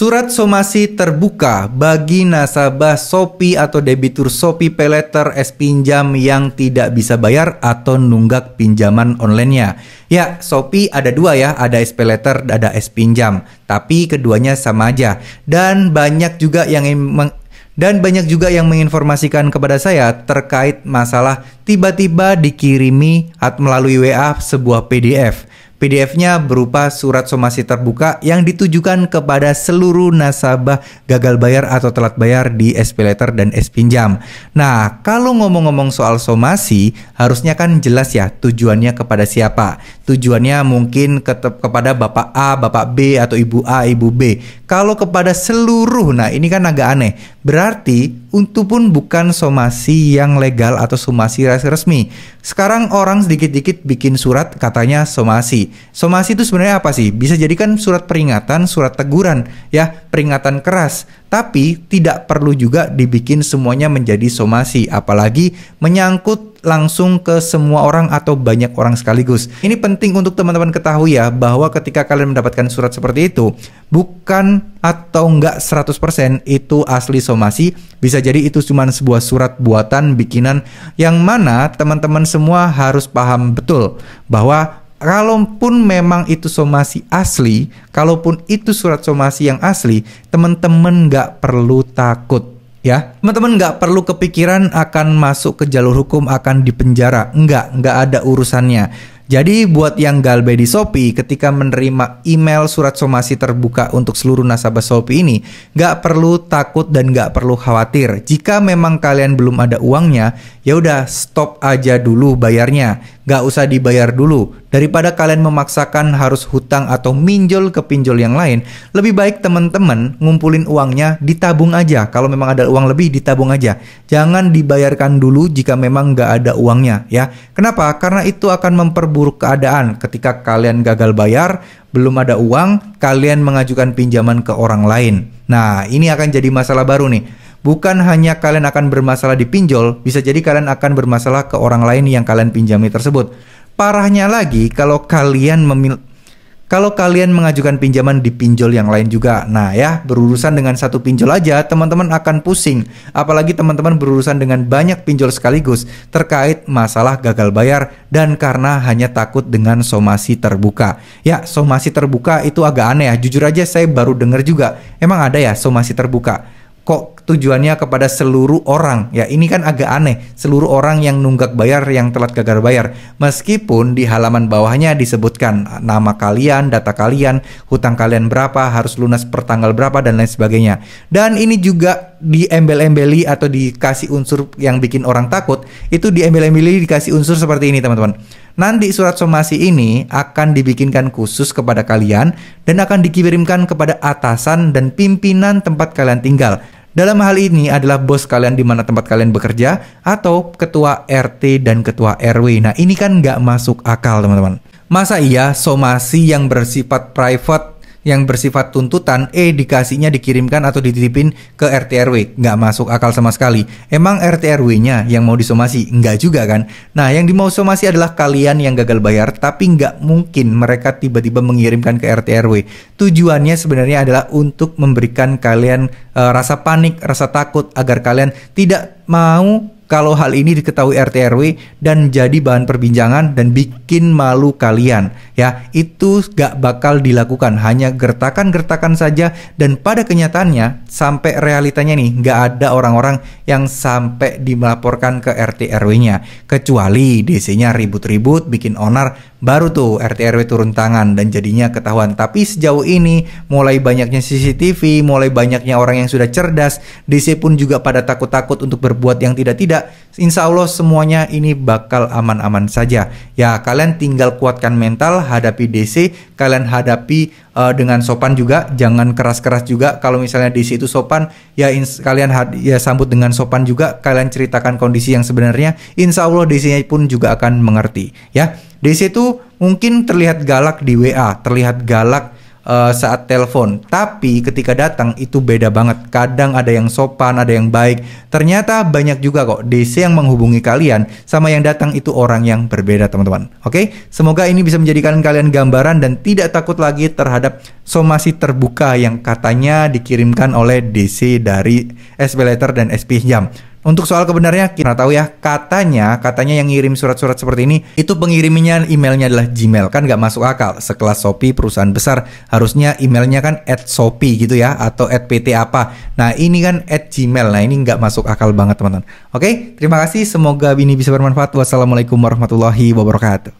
Surat somasi terbuka bagi nasabah Shopee atau debitur Shopee Paylater S Pinjam yang tidak bisa bayar atau nunggak pinjaman onlinenya. Ya, Shopee ada dua ya, ada S Paylater, ada S Pinjam. Tapi keduanya sama aja. Dan banyak juga yang dan banyak juga yang menginformasikan kepada saya terkait masalah tiba-tiba dikirimi at melalui WA sebuah PDF PDF-nya berupa surat somasi terbuka yang ditujukan kepada seluruh nasabah gagal bayar atau telat bayar di SP Letter dan SP Pinjam. Nah, kalau ngomong-ngomong soal somasi, harusnya kan jelas ya tujuannya kepada siapa. Tujuannya mungkin ke kepada Bapak A, Bapak B, atau Ibu A, Ibu B. Kalau kepada seluruh, nah ini kan agak aneh. Berarti untuk pun bukan somasi yang legal atau somasi resmi. Sekarang orang sedikit sedikit bikin surat katanya somasi. Somasi itu sebenarnya apa sih? Bisa jadikan surat peringatan, surat teguran, ya, peringatan keras. Tapi tidak perlu juga dibikin semuanya menjadi somasi, apalagi menyangkut langsung ke semua orang atau banyak orang sekaligus. Ini penting untuk teman-teman ketahui ya bahwa ketika kalian mendapatkan surat seperti itu bukan atau enggak 100% itu asli somasi, bisa jadi itu cuma sebuah surat buatan bikinan yang mana teman-teman semua harus paham betul bahwa kalaupun memang itu somasi asli, kalaupun itu surat somasi yang asli, teman-teman nggak perlu takut ya teman-teman nggak perlu kepikiran akan masuk ke jalur hukum akan dipenjara nggak nggak ada urusannya jadi buat yang galbe di Shopee, ketika menerima email surat somasi terbuka untuk seluruh nasabah Shopee ini, nggak perlu takut dan nggak perlu khawatir. Jika memang kalian belum ada uangnya, ya udah stop aja dulu bayarnya. Nggak usah dibayar dulu. Daripada kalian memaksakan harus hutang atau minjol ke pinjol yang lain, lebih baik teman-teman ngumpulin uangnya ditabung aja. Kalau memang ada uang lebih, ditabung aja. Jangan dibayarkan dulu jika memang nggak ada uangnya ya. Kenapa? Karena itu akan memperburuk memperburuk keadaan ketika kalian gagal bayar, belum ada uang, kalian mengajukan pinjaman ke orang lain. Nah, ini akan jadi masalah baru nih. Bukan hanya kalian akan bermasalah di pinjol, bisa jadi kalian akan bermasalah ke orang lain yang kalian pinjami tersebut. Parahnya lagi, kalau kalian kalau kalian mengajukan pinjaman di pinjol yang lain juga, nah ya berurusan dengan satu pinjol aja, teman-teman akan pusing. Apalagi teman-teman berurusan dengan banyak pinjol sekaligus terkait masalah gagal bayar dan karena hanya takut dengan somasi terbuka. Ya, somasi terbuka itu agak aneh ya. Jujur aja saya baru dengar juga. Emang ada ya somasi terbuka? kok tujuannya kepada seluruh orang ya ini kan agak aneh seluruh orang yang nunggak bayar yang telat gagal bayar meskipun di halaman bawahnya disebutkan nama kalian data kalian hutang kalian berapa harus lunas per tanggal berapa dan lain sebagainya dan ini juga diembel-embeli atau dikasih unsur yang bikin orang takut, itu diembel-embeli dikasih unsur seperti ini, teman-teman. Nanti surat somasi ini akan dibikinkan khusus kepada kalian dan akan dikirimkan kepada atasan dan pimpinan tempat kalian tinggal. Dalam hal ini adalah bos kalian di mana tempat kalian bekerja atau ketua RT dan ketua RW. Nah ini kan nggak masuk akal teman-teman. Masa iya somasi yang bersifat private yang bersifat tuntutan eh dikasihnya dikirimkan atau dititipin ke RT RW nggak masuk akal sama sekali emang RT RW-nya yang mau disomasi nggak juga kan nah yang dimau somasi adalah kalian yang gagal bayar tapi nggak mungkin mereka tiba-tiba mengirimkan ke RT RW tujuannya sebenarnya adalah untuk memberikan kalian uh, rasa panik rasa takut agar kalian tidak mau kalau hal ini diketahui RT RW dan jadi bahan perbincangan dan bikin malu kalian ya itu gak bakal dilakukan hanya gertakan-gertakan saja dan pada kenyataannya sampai realitanya nih gak ada orang-orang yang sampai dilaporkan ke RT RW-nya kecuali DC-nya ribut-ribut bikin onar baru tuh RT RW turun tangan dan jadinya ketahuan. Tapi sejauh ini mulai banyaknya CCTV, mulai banyaknya orang yang sudah cerdas, DC pun juga pada takut-takut untuk berbuat yang tidak-tidak. Insya Allah semuanya ini bakal aman-aman saja. Ya kalian tinggal kuatkan mental, hadapi DC, kalian hadapi uh, dengan sopan juga, jangan keras-keras juga. Kalau misalnya di situ sopan, ya ins kalian ya sambut dengan sopan juga. Kalian ceritakan kondisi yang sebenarnya, insya Allah di sini pun juga akan mengerti. Ya, di situ mungkin terlihat galak di WA, terlihat galak Eh, saat telepon. Tapi ketika datang itu beda banget. Kadang ada yang sopan, ada yang baik. Ternyata banyak juga kok DC yang menghubungi kalian sama yang datang itu orang yang berbeda, teman-teman. Oke? Semoga ini bisa menjadikan kalian gambaran dan tidak takut lagi terhadap somasi terbuka yang katanya dikirimkan oleh DC dari SP Letter dan SP Jam. Untuk soal kebenarnya kita tahu ya katanya katanya yang ngirim surat-surat seperti ini itu pengiriminya emailnya adalah Gmail kan nggak masuk akal sekelas Shopee perusahaan besar harusnya emailnya kan at Shopee gitu ya atau at PT apa. Nah ini kan at Gmail nah ini nggak masuk akal banget teman-teman. Oke terima kasih semoga ini bisa bermanfaat. Wassalamualaikum warahmatullahi wabarakatuh.